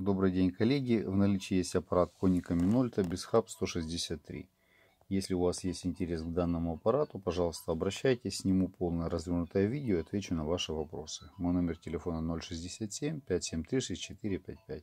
Добрый день, коллеги! В наличии есть аппарат Коника Minolta BizHub 163. Если у вас есть интерес к данному аппарату, пожалуйста, обращайтесь, сниму полное развернутое видео и отвечу на ваши вопросы. Мой номер телефона 067 573 6455.